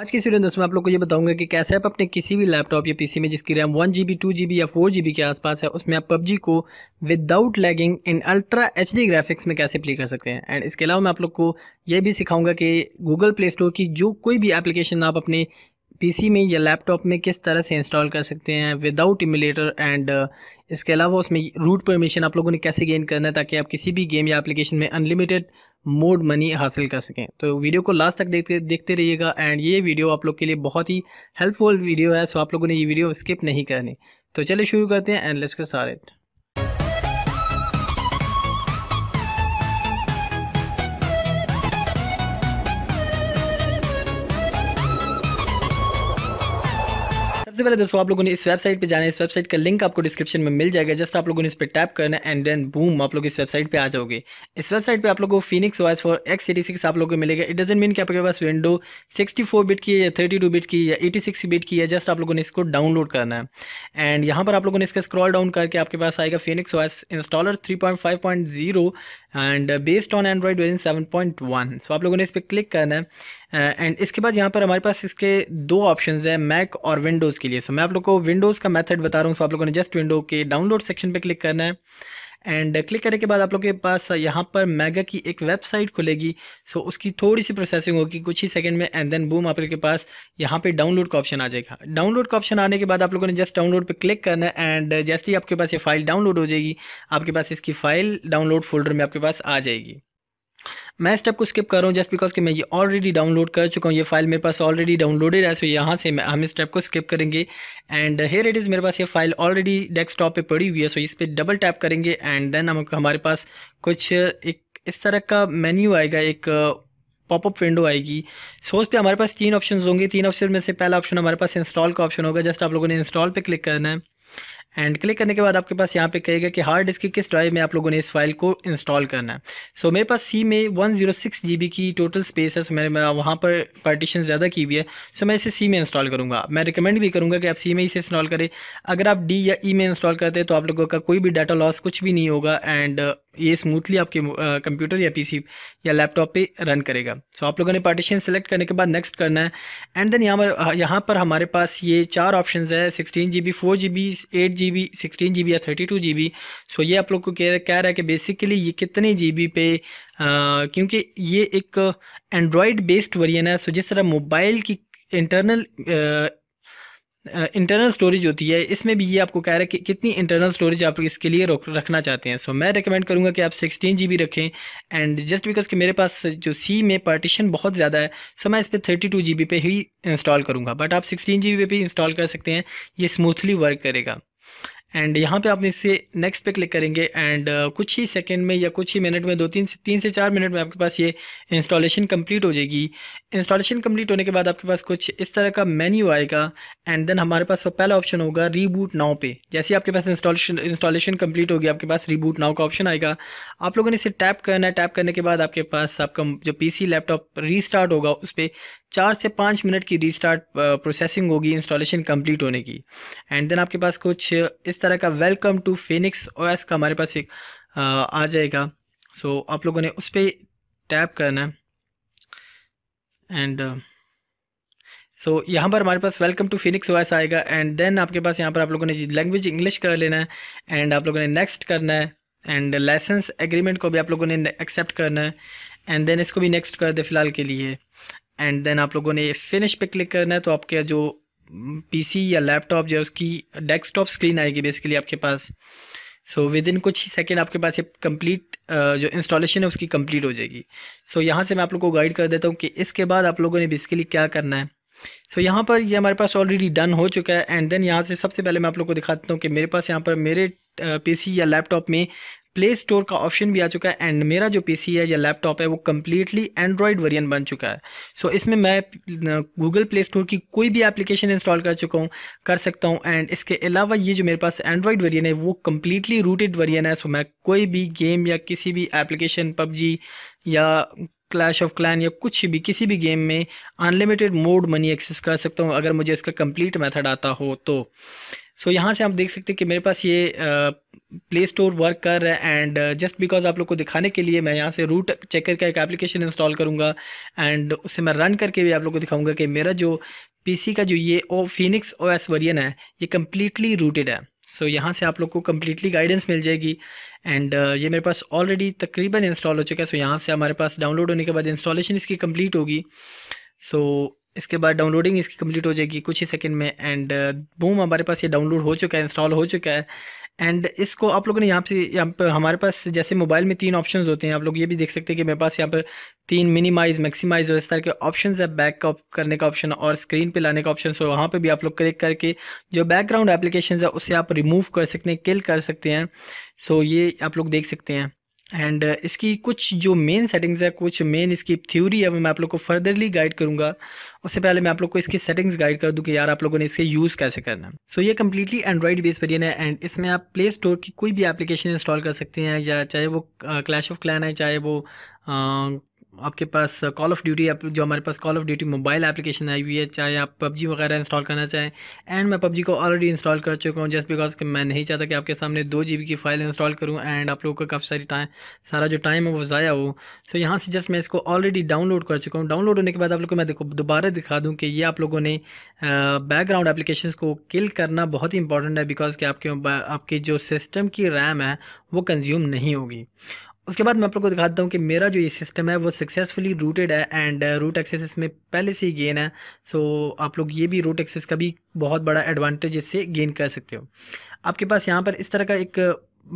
आज की वीडियो दोस्तों मैं आप लोग को ये बताऊंगा कि कैसे आप अपने किसी भी लैपटॉप या पीसी में जिसकी RAM one G B two G B या फोर जी बी के आसपास है उसमें आप पबजी को without lagging in ultra H D graphics में कैसे प्ले कर सकते हैं एंड इसके अलावा मैं आप लोग को ये भी सिखाऊंगा कि गूगल प्ले स्टोर की जो कोई भी एप्लीकेशन आप अपने पीसी में या लैपटॉप में किस तरह से इंस्टॉल कर सकते हैं विदाउट इमुलेटर एंड इसके अलावा उसमें रूट परमिशन आप लोगों ने कैसे गेन करना है ताकि आप किसी भी गेम या एप्लीकेशन में अनलिमिटेड मोड मनी हासिल कर सकें तो वीडियो को लास्ट तक देखते देखते रहिएगा एंड ये वीडियो आप लोग के लिए बहुत ही हेल्पफुल वीडियो है सो आप लोगों ने ये वीडियो स्किप नहीं करनी तो चलिए शुरू करते हैं एंड लेट्स के सारे सबसे पहले दोस्तों आप लोगों ने इस वेबसाइट पे जाना है इस वेबसाइट का लिंक आपको डिस्क्रिप्शन में मिल जाएगा जस्ट आप लोगों ने इस पर टैप करना एंड देन बूम आप लोग इस वेबसाइट पे आ जाओगे इस वेबसाइट पे आप लोगों को Phoenix voice for x eighty six आप लोगों को मिलेगा इट डजेंट मीन कि आपके पास विंडो सिक्सटी फोर बिट की है या थर्टी टू बिट की या एटी सिक्स बिट की है जस्ट आप लोगों ने इसको डाउनलोड करना है एंड यहाँ पर आप लोगों ने इसका स्क्रॉल डाउन करके आपके पास आएगा Phoenix voice installer three point five point zero and based on Android version seven point one so आप लोगों ने इस पर क्लिक करना है एंड uh, इसके बाद यहाँ पर हमारे पास इसके दो ऑप्शन है मैक और विंडोज़ के के लिए सो so, मैं आप लोग को विंडोज़ का मेथड बता रहा हूँ सो so, आप लोगों ने जस्ट विंडो के डाउनलोड सेक्शन पे क्लिक करना है एंड क्लिक uh, करने के बाद आप लोग के पास यहाँ पर मेगा की एक वेबसाइट खुलेगी सो so, उसकी थोड़ी सी प्रोसेसिंग होगी कुछ ही सेकंड में एंड देन बूम आप लोग के पास यहाँ पे डाउनलोड का ऑप्शन आ जाएगा डाउनलोड का ऑप्शन आने के बाद आप लोगों ने जस्ट डाउनलोड पे क्लिक करना है एंड uh, जैसे ही आपके पास ये फाइल डाउनलोड हो जाएगी आपके पास इसकी फाइल डाउनलोड फोल्डर में आपके पास आ जाएगी मैं स्टेप को स्किप कर रहा हूँ जस्ट बिकॉज कि मैं ये ऑलरेडी डाउनलोड कर चुका हूँ ये फाइल मेरे पास ऑलरेडी डाउनलोडेड है सो यहाँ से हम इस स्टेप को स्किप करेंगे एंड हेयर इट इज़ मेरे पास ये फाइल ऑलरेडी डेस्कटॉप पे पड़ी हुई है सो इस पर डबल टैप करेंगे एंड देन हम हमारे पास कुछ एक इस तरह का मेन्यू आएगा एक पॉपअप uh, विंडो आएगी सो उस पर हमारे पास तीन ऑप्शन होंगे तीन ऑप्शन में से पहला ऑप्शन हमारे पास इंस्टॉल का ऑप्शन होगा जस्ट आप लोगों ने इंस्टॉल पर क्लिक करना है एंड क्लिक करने के बाद आपके पास यहाँ पे कहेगा कि हार्ड डिस्क की किस ड्राइव में आप लोगों ने इस फाइल को इंस्टॉल करना है सो so, मेरे पास सी में one zero six G B की टोटल स्पेस है सो मैंने वहाँ पर पार्टीशन ज़्यादा की हुई है सो so, मैं इसे सी में इंस्टॉल करूँगा मैं रिकमेंड भी करूँगा कि आप सी में इसे इंस्टॉल करें अगर आप डी या ई e में इंस्टॉल करते हैं तो आप लोगों का कोई भी डाटा लॉस कुछ भी नहीं होगा एंड ये स्मूथली आपके कंप्यूटर या पीसी या लैपटॉप पे रन करेगा सो so, आप लोगों ने पार्टीशन सेलेक्ट करने के बाद नेक्स्ट करना है एंड देन यहाँ पर यहाँ पर हमारे पास ये चार ऑप्शन है sixteen G B four G B eight G B sixteen G B या thirty two G B so ये आप लोग को कह कह रहा है कि बेसिकली ये कितने जी बी पे क्योंकि ये एक एंड्रॉयड बेस्ड वर्जन है सो जिस तरह मोबाइल की इंटरनल इंटरनल स्टोरेज होती है इसमें भी ये आपको कह रहा है कि कितनी इंटरनल स्टोरेज आप इसके लिए रखना चाहते हैं सो so, मैं रिकमेंड करूँगा कि आप सिक्सटीन जी रखें एंड जस्ट बिकॉज कि मेरे पास जो सी में पार्टीशन बहुत ज़्यादा है सो so मैं इस पर थर्टी टू ही इंस्टॉल करूँगा बट आप सिक्सटीन जी पे भी इंस्टॉल कर सकते हैं ये स्मूथली वर्क करेगा एंड यहाँ पे आप इसे नेक्स्ट पे क्लिक करेंगे एंड uh, कुछ ही सेकेंड में या कुछ ही मिनट में दो तीन से तीन से चार मिनट में आपके पास ये इंस्टॉलेशन कंप्लीट हो जाएगी इंस्टॉलेशन कंप्लीट होने के बाद आपके पास कुछ इस तरह का मेन्यू आएगा एंड देन हमारे पास पहला ऑप्शन होगा रीबूट नाव पे जैसे आपके पास इंस्टॉलेशन इंस्टॉलेशन कम्प्लीट होगी आपके पास रीबूट नाव का ऑप्शन आएगा आप लोगों ने इसे टैप करना है टैप करने के बाद आपके पास आपका जो पी लैपटॉप रीस्टार्ट होगा उस पर चार से पाँच मिनट की रीस्टार्ट प्रोसेसिंग होगी इंस्टॉलेशन कंप्लीट होने की एंड देन आपके पास कुछ इस तरह का वेलकम टू फिनिक्स ओएस का हमारे पास एक आ, जाएगा सो so, आप लोगों ने उस पर टैप करना है एंड सो so, यहाँ पर हमारे पास वेलकम टू फिनिक्स वॉयस आएगा एंड देन आपके पास यहाँ पर आप लोगों ने लैंग्वेज इंग्लिश कर लेना है एंड आप लोगों ने नेक्स्ट करना है एंड लाइसेंस एग्रीमेंट को भी आप लोगों ने एक्सेप्ट करना है एंड देन इसको भी नेक्स्ट कर दे फिलहाल के लिए एंड देन आप लोगों ने फिनिश पे क्लिक करना है तो आपके जो पीसी या लैपटॉप जो है उसकी डेस्कटॉप स्क्रीन आएगी बेसिकली आपके पास सो विद इन कुछ ही सेकेंड आपके पास ये कंप्लीट जो इंस्टॉलेशन है उसकी कंप्लीट हो जाएगी सो so, यहाँ से मैं आप लोगों को गाइड कर देता हूँ कि इसके बाद आप लोगों ने बेसिकली क्या करना है सो so, यहाँ पर ये यह हमारे पास ऑलरेडी डन हो चुका है एंड देन यहाँ से सबसे पहले मैं आप लोग को दिखाता हूँ कि मेरे पास यहाँ पर मेरे पीसी या लैपटॉप में प्ले स्टोर का ऑप्शन भी आ चुका है एंड मेरा जो पीसी है या लैपटॉप है वो कम्प्लीटली एंड्रॉयड वर्जन बन चुका है सो so, इसमें मैं गूगल प्ले स्टोर की कोई भी एप्लीकेशन इंस्टॉल कर चुका हूँ कर सकता हूँ एंड इसके अलावा ये जो मेरे पास एंड्रॉयड वर्जन है वो कम्प्लीटली रूटेड वर्जन है सो so, मैं कोई भी गेम या किसी भी एप्लीकेशन पबजी या क्लैश ऑफ क्लैन या कुछ भी किसी भी गेम में अनलिमिटेड मोड मनी एक्सेस कर सकता हूँ अगर मुझे इसका कम्प्लीट मैथड आता हो तो सो यहाँ से आप देख सकते हैं कि मेरे पास ये प्ले स्टोर वर्क कर रहा है एंड जस्ट बिकॉज आप लोग को दिखाने के लिए मैं यहाँ से रूट चेकर का एक एप्लीकेशन इंस्टॉल करूँगा एंड उसे मैं रन करके भी आप लोग को दिखाऊँगा कि मेरा जो पीसी का जो ये ओ फिनिक्स ओ एस वरियन है ये कम्प्लीटली रूटेड है सो so, यहाँ से आप लोग को कम्प्लीटली गाइडेंस मिल जाएगी एंड uh, ये मेरे पास ऑलरेडी तकरीबन इंस्टॉल हो चुका है सो so, यहाँ से हमारे पास डाउनलोड होने के बाद इंस्टॉलेशन इसकी कम्प्लीट होगी सो so, इसके बाद डाउनलोडिंग इसकी कंप्लीट हो जाएगी कुछ ही सेकंड में एंड बूम uh, हमारे पास ये डाउनलोड हो चुका है इंस्टॉल हो चुका है एंड इसको आप लोगों ने यहाँ से यहाँ पर हमारे पास जैसे मोबाइल में तीन ऑप्शन होते हैं आप लोग ये भी देख सकते हैं कि मेरे पास यहाँ पर तीन मिनिमाइज मैक्सिमाइज और इस तरह के ऑप्शन है बैकअप करने का ऑप्शन और स्क्रीन पे लाने का ऑप्शन सो वहाँ पे भी आप लोग क्लिक करके जो बैकग्राउंड एप्लीकेशन है उसे आप रिमूव कर सकते हैं किल कर सकते हैं सो ये आप लोग देख सकते हैं एंड uh, इसकी कुछ जो मेन सेटिंग्स है कुछ मेन इसकी थ्योरी है वो मैं आप लोग को फर्दरली गाइड करूँगा उससे पहले मैं आप लोग को इसकी सेटिंग्स गाइड कर दूँ कि यार आप लोगों ने इसके यूज़ कैसे करना है सो ये कम्प्लीटली एंड्रॉइड बेस वेरियन है एंड इसमें आप प्ले स्टोर की कोई भी एप्लीकेशन इंस्टॉल कर सकते हैं या चाहे वो क्लैश ऑफ क्लैन है चाहे वो uh, आपके पास कॉल ऑफ ड्यूटी जो हमारे पास call of duty mobile application आई हुई है चाहे आप पबजी वगैरह इंस्टॉल करना चाहें एंड मैं पबजी को ऑलरेडी इंस्टॉल कर चुका हूँ जस्ट बिकॉज मैं नहीं चाहता कि आपके सामने दो जी की फ़ाइल इंस्टॉल करूँ एंड आप लोगों का काफ़ी सारी टाइम सारा जो टाइम है वो ज़ाया हो सो यहाँ से जस्ट मैं इसको ऑलरेडी डाउनलोड कर चुका हूँ डाउनलोड होने के बाद आप लोग को मैं देखो दोबारा दिखा दूँ कि ये आप लोगों ने बैकग्राउंड uh, एप्लीकेशन को किल करना बहुत ही इंपॉर्टेंट है बिकॉज़ कि आपके आपकी जो सिस्टम की रैम है वो कंज्यूम नहीं होगी उसके बाद मैं आप लोग को दिखाता हूँ कि मेरा जो ये सिस्टम है वो सक्सेसफुली रूटेड है एंड रूट एक्सेस इसमें पहले से ही गेन है सो so, आप लोग ये भी रूट एक्सेस का भी बहुत बड़ा एडवांटेज इससे गेन कर सकते हो आपके पास यहाँ पर इस तरह का एक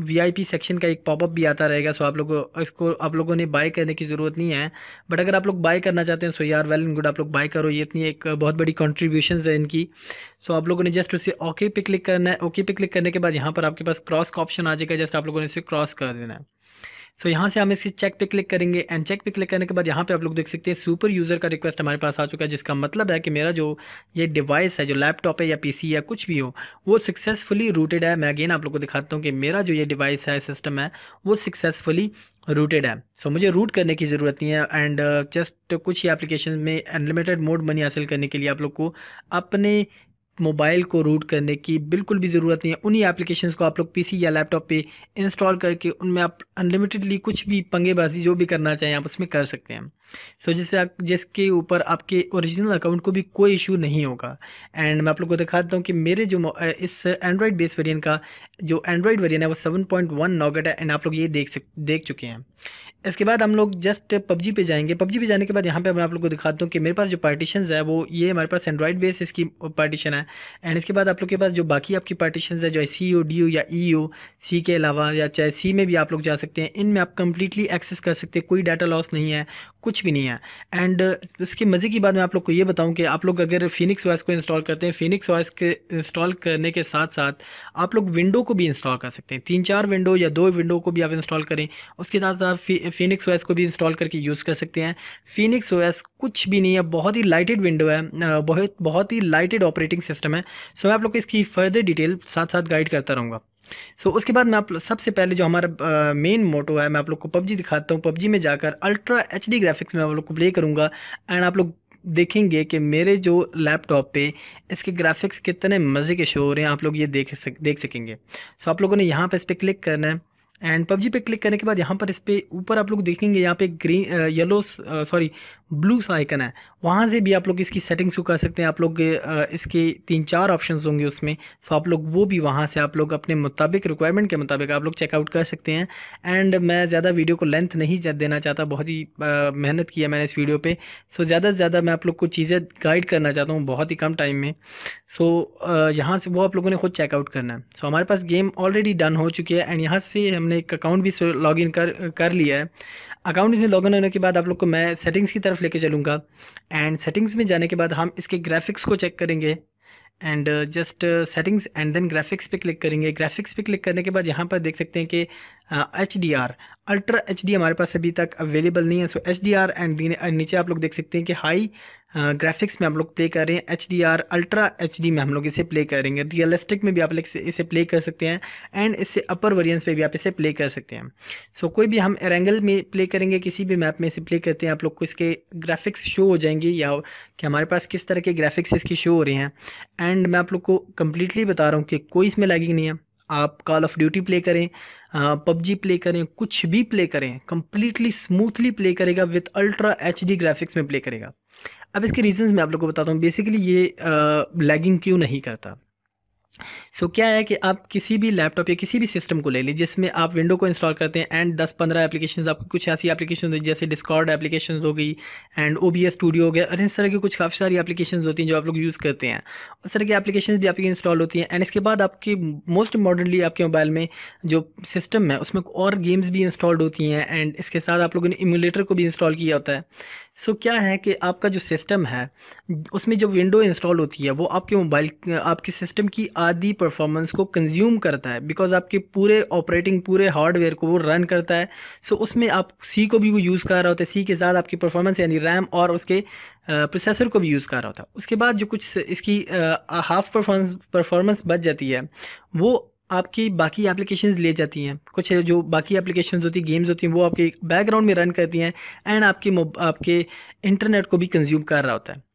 वीआईपी uh, सेक्शन का एक पॉपअप भी आता रहेगा सो आप लोगों इसको आप लोगों ने बाय करने की ज़रूरत नहीं है बट अगर आप लोग बाय करना चाहते हैं सो यार वेल एंड गुड आप लोग बाय करो ये इतनी एक uh, बहुत बड़ी कॉन्ट्रीब्यूशन है इनकी सो आप लोगों ने जस्ट उसे ओके पे क्लिक करना है ओके पे क्लिक करने के बाद यहाँ पर आपके पास क्रॉस का ऑप्शन आ जाएगा जस्ट आप लोगों ने इसे क्रॉस कर देना है सो so, यहाँ से हम इसी चेक पे क्लिक करेंगे एंड चेक पे क्लिक करने के बाद यहाँ पे आप लोग देख सकते हैं सुपर यूज़र का रिक्वेस्ट हमारे पास आ चुका है जिसका मतलब है कि मेरा जो ये डिवाइस है जो लैपटॉप है या पीसी या कुछ भी हो वो सक्सेसफुली रूटेड है मैं अगेन आप लोग को दिखाता हूँ कि मेरा जो ये डिवाइस है सिस्टम है वो सक्सेसफुली रूटेड है सो so, मुझे रूट करने की ज़रूरत नहीं है एंड जस्ट uh, कुछ ही एप्लीकेशन में अनलिमिटेड मोड मनी हासिल करने के लिए आप लोग को अपने मोबाइल को रूट करने की बिल्कुल भी ज़रूरत नहीं है उन्हीं एप्लीकेशंस को आप लोग पीसी या लैपटॉप पे इंस्टॉल करके उनमें आप अनलिमिटेडली कुछ भी पंगेबाजी जो भी करना चाहें आप उसमें कर सकते हैं सो so, जिससे आप जिसके ऊपर आपके ओरिजिनल अकाउंट को भी कोई इशू नहीं होगा एंड मैं आप लोग को दिखाता हूँ कि मेरे जो इस एंड्रॉयड बेस वेरियन का जो एंड्रॉयड वेरियन है वो सेवन पॉइंट वन है एंड आप लोग ये देख सक देख चुके हैं इसके बाद हम लोग जस्ट पबजी पे जाएंगे पबजी पे जाने के बाद यहाँ पे मैं आप लोग को दिखाता हूँ कि मेरे पास जो पार्टीशन है वो ये हमारे पास एंड्रॉइड बेस इसकी पार्टीशन है एंड इसके बाद आप लोग के पास जो बाकी आपकी पार्टीशन है जो है सी यू डी यू या ई यू सी के अलावा या चाहे सी में भी आप लोग जा सकते हैं इनमें आप कम्प्लीटली एक्सेस कर सकते हैं कोई डाटा लॉस नहीं है कुछ भी नहीं है एंड uh, उसके मज़े की बात मैं आप लोग को ये बताऊं कि आप लोग अगर फिनिक्स वॉइस को इंस्टॉल करते हैं फिनिक्स वॉइस के इंस्टॉल करने के साथ साथ आप लोग विंडो को भी इंस्टॉल कर सकते हैं तीन चार विंडो या दो विंडो को भी आप इंस्टॉल करें उसके साथ साथ फिनिक्स वॉइस को भी इंस्टॉल करके यूज़ कर सकते हैं फिनिक्स वॉइस कुछ भी नहीं है बहुत ही लाइटेड विंडो है बहुत बहुत ही लाइटेड ऑपरेटिंग सिस्टम है सो मैं आप लोग को इसकी फर्दर डिटेल साथ साथ गाइड करता रहूँगा सो so, उसके बाद मैं आप सबसे पहले जो हमारा मेन मोटो है मैं आप लोग को पबजी दिखाता हूँ पबजी में जाकर अल्ट्रा एच ग्राफिक्स में आप लोग को प्ले करूँगा एंड आप लोग देखेंगे कि मेरे जो लैपटॉप पे इसके ग्राफिक्स कितने मज़े के शो हो रहे हैं आप लोग ये देख सक देख सकेंगे सो so, आप लोगों ने यहाँ पर इस पर क्लिक करना है एंड पबजी पे क्लिक करने के बाद यहाँ पर इस पर ऊपर आप लोग देखेंगे यहाँ पे ग्रीन येलो सॉरी ब्लू सा आइकन है वहाँ से भी आप लोग इसकी सेटिंग्स को कर सकते हैं आप लोग uh, इसके तीन चार ऑप्शन होंगे उसमें सो आप लोग वो भी वहाँ से आप लोग अपने मुताबिक रिक्वायरमेंट के मुताबिक आप लोग चेकआउट कर सकते हैं एंड मैं ज़्यादा वीडियो को लेंथ नहीं देना चाहता बहुत ही uh, मेहनत की है मैंने इस वीडियो पर सो ज़्यादा से ज़्यादा मैं आप लोग को चीज़ें गाइड करना चाहता हूँ बहुत ही कम टाइम में सो uh, यहाँ से वो आप लोगों ने खुद चेकआउट करना है सो हमारे पास गेम ऑलरेडी डन हो चुकी है एंड यहाँ से हमने हमने एक अकाउंट भी लॉग इन कर कर लिया है अकाउंट इसमें लॉग इन होने के बाद आप लोग को मैं सेटिंग्स की तरफ लेके चलूँगा एंड सेटिंग्स में जाने के बाद हम इसके ग्राफिक्स को चेक करेंगे and just settings and then graphics पे क्लिक करेंगे ग्राफिक्स पे क्लिक करने के बाद यहाँ पर देख सकते हैं कि H D R ultra H D हमारे पास अभी तक अवेलेबल नहीं है so H D R and नीचे आप लोग देख सकते हैं कि हाई ग्राफिक्स हाँ, में हम लोग प्ले कर रहे हैं H D R ultra H D में हम लोग इसे प्ले करेंगे रियलिस्टिक में भी आप लोग इसे प्ले कर सकते हैं एंड इससे अपर वेरियंस पे भी आप इसे प्ले कर सकते हैं सो so, कोई भी हम एरेंगल में प्ले करेंगे किसी भी मैप में इसे प्ले करते हैं आप लोग को इसके ग्राफिक्स शो हो जाएंगे या कि हमारे पास किस तरह के ग्राफिक्स इसके शो हो रहे हैं एंड मैं आप लोग को कम्प्लीटली बता रहा हूँ कि कोई इसमें लैगिंग नहीं है आप कॉल ऑफ ड्यूटी प्ले करें हाँ, पबजी प्ले करें कुछ भी प्ले करें कम्प्लीटली स्मूथली प्ले करेगा विथ अल्ट्रा एच ग्राफिक्स में प्ले करेगा अब इसके रीजंस मैं आप लोग को बताता हूँ बेसिकली ये लैगिंग क्यों नहीं करता सो so, क्या है कि आप किसी भी लैपटॉप या किसी भी सिस्टम को ले लीजिए जिसमें आप विंडो को इंस्टॉल करते हैं एंड 10-15 एप्लीकेशन आपको कुछ ऐसी एप्लीकेशन जैसे डिस्कॉर्ड एप्लीकेशन हो गई and O B S studio हो गया और इस तरह की कुछ काफ़ी सारी एप्लीकेशन होती हैं जो आप लोग यूज़ करते हैं उस तरह की एप्लीकेशन भी आपकी इंस्टॉल होती हैं एंड इसके बाद आपकी मोस्ट इंपॉर्टेंटली आपके मोबाइल में जो सिस्टम है उसमें और गेम्स भी इंस्टॉल्ड होती हैं एंड इसके साथ आप लोगों ने इमुलेटर को भी इंस्टॉल किया होता है सो क्या है कि आपका जो सिस्टम है उसमें जो विंडो इंस्टॉल होती है वो आपके मोबाइल आपके सिस्टम की आधी परफॉर्मेंस को कंज्यूम करता है बिकॉज आपके पूरे ऑपरेटिंग पूरे हार्डवेयर को वो रन करता है सो उसमें आप सी को भी वो यूज़ कर रहा होता है सी के साथ आपकी परफॉर्मेंस यानी रैम और उसके प्रोसेसर को भी यूज़ कर रहा होता है उसके बाद जो कुछ इसकी हाफ परफॉर्मेंस परफॉर्मेंस बच जाती है वो आपकी बाकी एप्लीकेशन ले जाती हैं कुछ जो बाकी एप्लीकेशन होती गेम्स होती हैं वो आपके बैकग्राउंड में रन करती हैं एंड आपके आपके इंटरनेट को भी कंज्यूम कर रहा होता है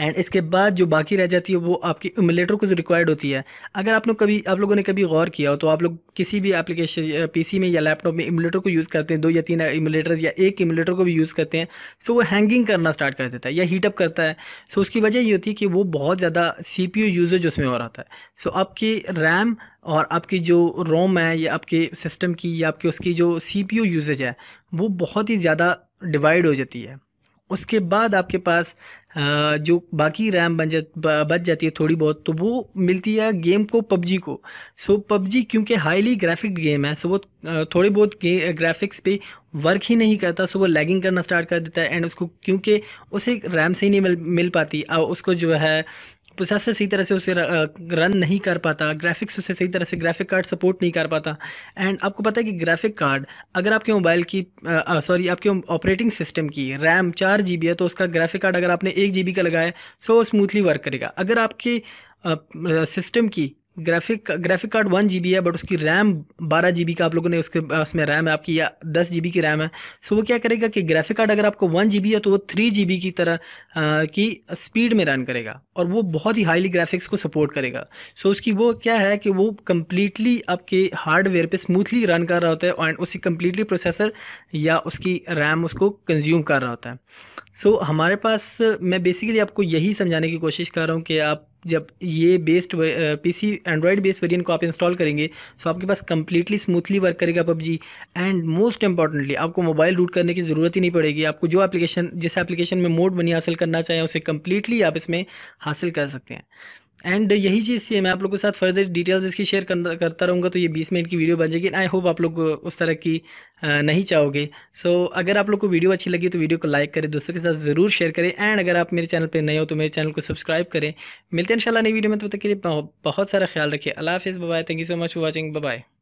एंड इसके बाद जो बाकी रह जाती है वो आपकी इमुलेटर को जो रिक्वायर्ड होती है अगर आप लोग कभी आप लोगों ने कभी गौर किया हो तो आप लोग किसी भी एप्लीकेशन पीसी में या लैपटॉप में इमुलेटर को यूज़ करते हैं दो या तीन इमुलेटर्स या एक इमुलेटर को भी यूज़ करते हैं सो वो हैंगिंग करना स्टार्ट कर देता है या हीटअप करता है सो उसकी वजह ये होती है कि वो बहुत ज़्यादा सी पी यू यूजेज उसमें हो रहा था है सो आपकी रैम और आपकी जो रोम है या आपके सिस्टम की या आपके उसकी जो सीपीयू यूजेज है वो बहुत ही ज़्यादा डिवाइड हो जाती है उसके बाद आपके पास जो बाकी रैम बन जा बच जाती है थोड़ी बहुत तो वो मिलती है गेम को पबजी को सो पबजी क्योंकि हाईली ग्राफिक गेम है सो वो थोड़े बहुत ग्राफिक्स पे वर्क ही नहीं करता सो वो लैगिंग करना स्टार्ट कर देता है एंड उसको क्योंकि उसे रैम से ही नहीं मिल मिल पाती और उसको जो है प्रोसेसर सही तरह से उसे रन नहीं कर पाता ग्राफिक्स उसे सही तरह से ग्राफिक कार्ड सपोर्ट नहीं कर पाता एंड आपको पता है कि ग्राफिक कार्ड अगर आपके मोबाइल की सॉरी आपके ऑपरेटिंग सिस्टम की रैम चार जी है तो उसका ग्राफिक कार्ड अगर आपने एक जी का लगाया सो स्मूथली वर्क करेगा अगर आपके सिस्टम की graphic graphic card one G है बट उसकी रैम बारह जी का आप लोगों ने उसके उसमें रैम है आपकी या दस जी की रैम है सो वो क्या करेगा कि ग्राफिक कार्ड अगर आपको वन जी है तो वो थ्री जी की तरह आ, की स्पीड में रन करेगा और वो बहुत ही हाईली ग्राफिक्स को सपोर्ट करेगा सो उसकी वो क्या है कि वो कम्प्लीटली आपके हार्डवेयर पर स्मूथली रन कर रहा होता है एंड उसकी कम्प्लीटली प्रोसेसर या उसकी रैम उसको कंज्यूम कर रहा होता है सो so, हमारे पास मैं बेसिकली आपको यही समझाने की कोशिश कर रहा हूँ कि आप जब ये based PC Android based variant को आप इंस्टॉल करेंगे तो आपके पास कम्प्लीटली स्मूथली वर्क करेगा पबजी एंड मोस्ट इंपॉर्टेंटली आपको मोबाइल रूट करने की ज़रूरत ही नहीं पड़ेगी आपको जो एप्लीकेशन जिस एप्लीकेशन में मोड बनी हासिल करना चाहें उसे कम्प्लीटली आप इसमें हासिल कर सकते हैं एंड यही चीज़ से मैं आप लोगों के साथ फर्दर डिटेल्स इसकी शेयर करता रहूँगा तो ये बीस मिनट की वीडियो बन जाएगी आई होप आप लोग उस तरह की नहीं चाहोगे सो so, अगर आप लोग को वीडियो अच्छी लगी तो वीडियो को लाइक करें दोस्तों के साथ ज़रूर शेयर करें एंड अगर आप मेरे चैनल पर नए हो तो मेरे चैनल को सब्सक्राइब करें मिलते हैं इंशाल्लाह नई वीडियो में तब तो तक के लिए बहुत सारा ख्याल रखिए अल्लाह हाफिज़ bye thank you so much for watching bye